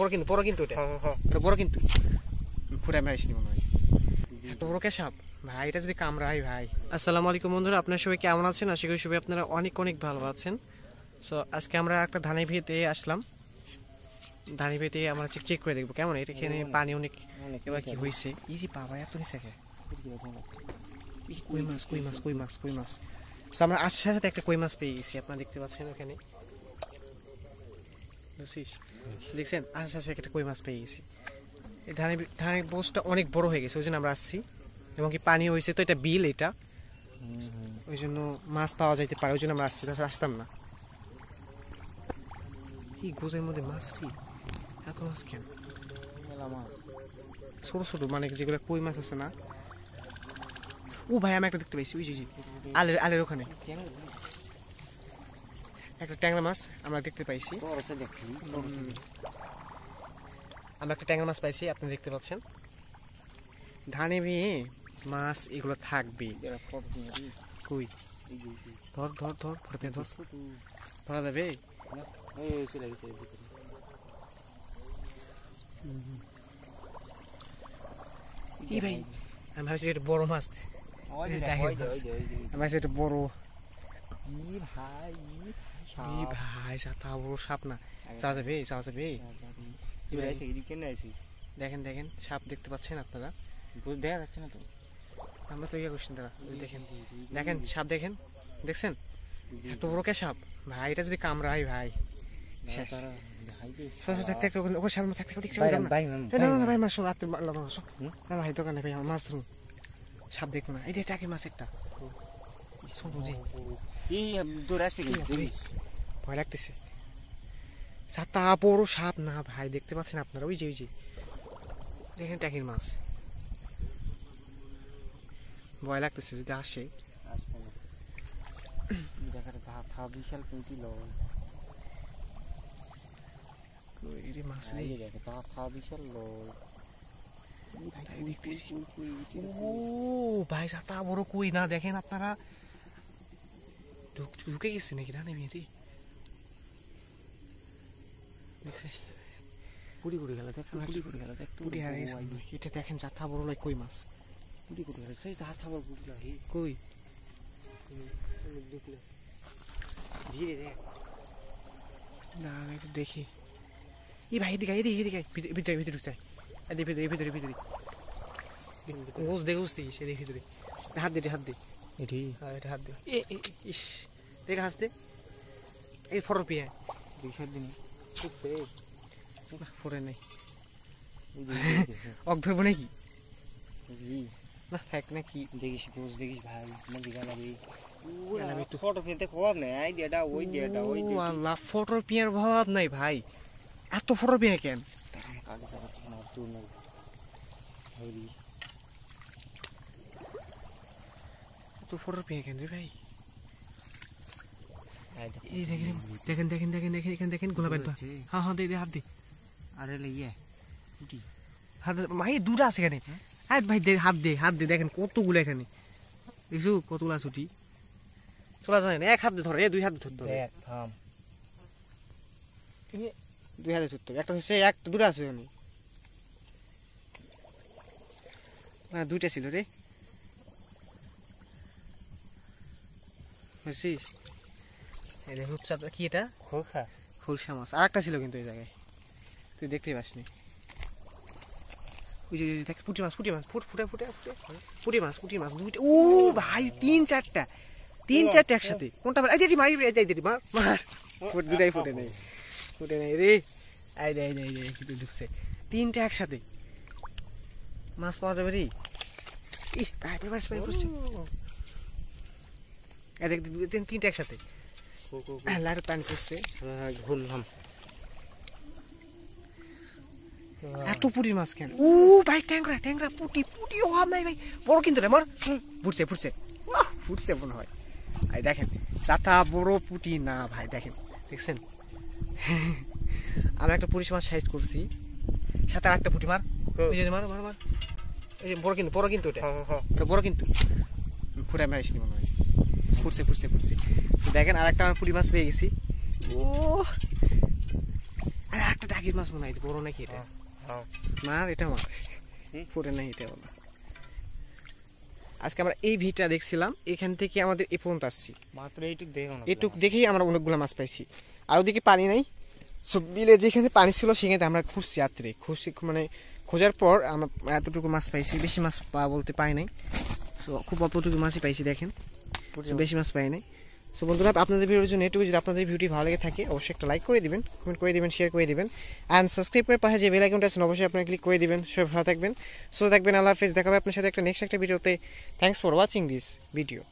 বড় কিন্তু কিন্তু হ্যাঁ, হ্যাঁ। কিন্তু মনে হয় বড় সাপ ভাই এটা যদি ভাই আপনার সবাই কেমন আছেন আশা করি সবাই আপনারা অনেক অনেক ভালো আছেন সো আজকে আমরা একটা ধানের ভিতে আসলাম ধানের ভিতে আমরা চেক চেক করে দেখবো কেমন এটা খেয়ে পানি অনেক এবার কি হয়েছে ইজি বাবা এত নিচে কই মাছ কই মাছ কই মাছ কই মাছ আমরা আসার সাথে একটা কই মাছ পেয়ে গেছি আপনার দেখতে পাচ্ছেন ওখানে দেখছেন আশেপাশে আচ্ছা, আচ্ছা, আচ্ছা, একটা কই মাছ পেয়ে গেছি ধানের ধানের বোসটা অনেক বড় হয়ে গেছে ওই জন্য আমরা আসছি এবং কি পানি হয়েছে তো এটা বিল এটা ওই জন্য মাছ পাওয়া যাইতে পারে ওই জন্য আমরা আসছি তাছাড়া আসতাম না কি গোজের মধ্যে মাছ কি এত মাছ কেন ছোট ছোট মানে যেগুলো কই মাছ আছে না ও ভাই আমি একটা দেখতে পাইছি ওই যে আলের আলের ওখানে একটা ট্যাংরা মাছ আমরা দেখতে পাইছি আমরা একটা ট্যাংরা মাছ পাইছি আপনি দেখতে পাচ্ছেন ধানে বিয়ে মাছ এগুলো থাকবে কই ধর ধর ধর ধর ধরা যাবে ভাবছি এটা বড় মাছ আমি ভাবছি এটা বড় ভাই ভাই সাতা বড় সাপ না চাচা ভাই চাচা ভাই না দেখেন দেখেন সাপ দেখতে পাচ্ছেন আপনারা দেখা যাচ্ছে না তো আমরা তো ইয়ে দেখেন দেখেন সাপ দেখেন দেখছেন এত বড় কে সাপ ভাই এটা যদি কামড়াই ভাই থাকতে ওর সামনে থাকতে মাছ ভাই দোকানে ভাই মাছ ধরুন সাপ দেখুন এই দিয়ে মাছ একটা ভয় লাগতেছে বড় সাপ না ভাই দেখতে পাচ্ছেন আপনারা ওই যে ওই যে ট্যাঙ্কির মাছ ভয় লাগতেছে যদি আসে তা ভাই সাতা বড় কই না দেখেন আপনারা ঢুকে গেছে নাকি রানে মেয়েটি পুরি কুড়ি গেল দেখ পুরি কুড়ি গেল দেখ পুরি এটা দেখেন থাবর কই মাছ পুরি কুড়ি গেল সেই যা থাবর বুঝলা কই ধীরে দেখ না একটু দেখি এই ভাই এদিকে এদিকে এদিকে ভিতরে ভিতরে ঢুকছে এদিকে ভিতরে ভিতরে ভিতরে ঘুষ দেখে ঘুষ ভিতরে হাত দে হাত দে এটি হ্যাঁ এটা হাত দে এই ফটো দুই সাত দিন খুব ফ্রেশ হ্যাঁ। না ফ্যাক না কি দেখিস রোজ ভাই আমার দিঘা ফটো পেতে অভাব নাই আই দেটা ওই দেটা ওই আল্লাহ ফটো পেয়ার অভাব নাই ভাই এত ফটো পেয়ে কেন তো ফটো পেয়ে গেলেন রে ভাই এই দেখেন দেখেন দেখেন দেখেন দেখেন এখানে দেখেন গোলাপের দোয়া হ্যাঁ হ্যাঁ দে হাত দে আরে ইয়ে হাত ভাই দুটা আছে এখানে হ্যাঁ ভাই দে হাত দে হাত দে দেখেন কতগুলো এখানে দেখছো কতগুলা ছুটি চলা যায় না এক হাত দে ধরো এ দুই হাত ধরতে হবে থাম দুই হাতে ধরতে হবে একটা হচ্ছে এক দুটো আছে এখানে না মানে দুইটা ছিল রে পুঁটি মাছ পুঁটি মাছ ফুটে পুঁটি মাছ পুঁটি মাছ তিন একসাথে কোনটা দুটাই ফুটে নেই ফুটে নেই রে ঢুকছে তিনটা একসাথে মাছ পাওয়া যাবে রে পাই একসাথে লার মাছ কেন ও ভাই ট্যাংরা ট্যাংরা পুটি পুটি বড় কিন্তু ভাই দেখেন চাতা বড় পুটি না ভাই দেখেন দেখছেন আমি একটা পুলিশ মাছ সাইজ করছি সাথে একটা পুটি মার এই যে মার মার বড় কিন্তু বড় কিন্তু এটা হ্যাঁ, হ্যাঁ। বড় কিন্তু ফুটাই মারিস নি মনে হয় ফুটছে ফুটছে ফুটছে দেখেন আর একটা আমার মাছ পেয়ে গেছি ও আর একটা ডাকির মাছ মনে হয় বড় নাকি এটা হ্যাঁ, হ্যাঁ। না এটা মাছ ফুটে নাই এটা বলা আজকে আমরা এই ভিটা দেখছিলাম এখান থেকে আমাদের এ পর্যন্ত আসছি মাত্র এইটুক দেখো এটুক দেখেই আমরা অনেকগুলো মাছ পাইছি আর ওদিকে পানি নাই সো বিলে যেখানে পানি ছিল সেখানে আমরা খুঁজছি রাত্রে খুঁজছি মানে খোঁজার পর আমরা এতটুকু মাছ পাইছি বেশি মাছ বলতে পাই নাই সো খুব অল্পটুকু মাছই পাইছি দেখেন বেশি মাছ পাই নাই সো বন্ধুরা আপনাদের ভিডিওর জন্য এটুকু যদি আপনাদের ভিডিওটি ভালো লাগে থাকে অবশ্যই একটা লাইক করে দিবেন কমেন্ট করে দিবেন শেয়ার করে দিবেন অ্যান্ড সাবস্ক্রাইব করে পাশে যে বেল আইকনটা আছে অবশ্যই আপনারা ক্লিক করে দিবেন সবাই ভালো থাকবেন সো দেখবেন আল্লাহ হাফেজ দেখাবে আপনার সাথে একটা নেক্সট একটা ভিডিওতে thanks for watching this video